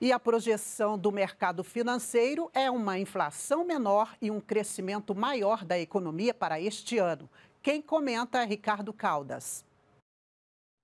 E a projeção do mercado financeiro é uma inflação menor e um crescimento maior da economia para este ano. Quem comenta é Ricardo Caldas.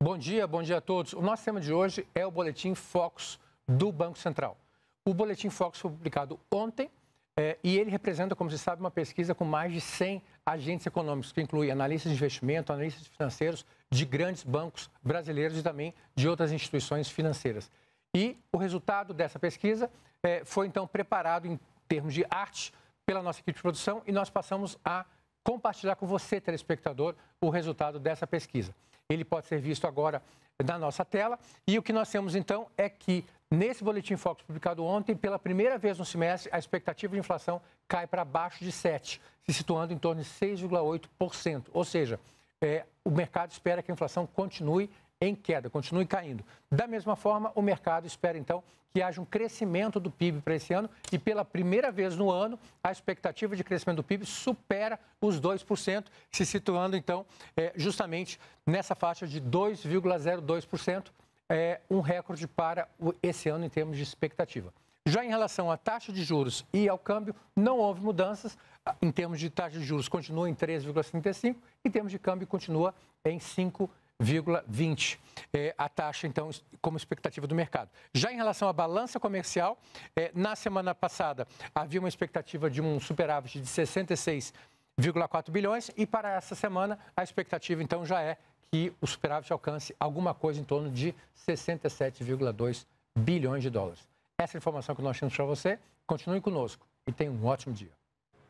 Bom dia, bom dia a todos. O nosso tema de hoje é o Boletim Focus do Banco Central. O Boletim Focus foi publicado ontem é, e ele representa, como se sabe, uma pesquisa com mais de 100 agentes econômicos, que inclui analistas de investimento, analistas financeiros de grandes bancos brasileiros e também de outras instituições financeiras. E o resultado dessa pesquisa é, foi então preparado em termos de arte pela nossa equipe de produção e nós passamos a compartilhar com você, telespectador, o resultado dessa pesquisa. Ele pode ser visto agora na nossa tela e o que nós temos então é que nesse boletim Focus publicado ontem, pela primeira vez no semestre, a expectativa de inflação cai para baixo de 7, se situando em torno de 6,8%. Ou seja, é, o mercado espera que a inflação continue em queda, continue caindo. Da mesma forma, o mercado espera então que haja um crescimento do PIB para esse ano e pela primeira vez no ano, a expectativa de crescimento do PIB supera os 2%, se situando então é, justamente nessa faixa de 2,02%, é um recorde para esse ano em termos de expectativa. Já em relação à taxa de juros e ao câmbio, não houve mudanças. Em termos de taxa de juros, continua em 3,35, em termos de câmbio, continua em 5,35. 0,20 é, a taxa, então, como expectativa do mercado. Já em relação à balança comercial, é, na semana passada havia uma expectativa de um superávit de 66,4 bilhões e para essa semana a expectativa, então, já é que o superávit alcance alguma coisa em torno de 67,2 bilhões de dólares. Essa é informação que nós temos para você. Continue conosco e tenha um ótimo dia.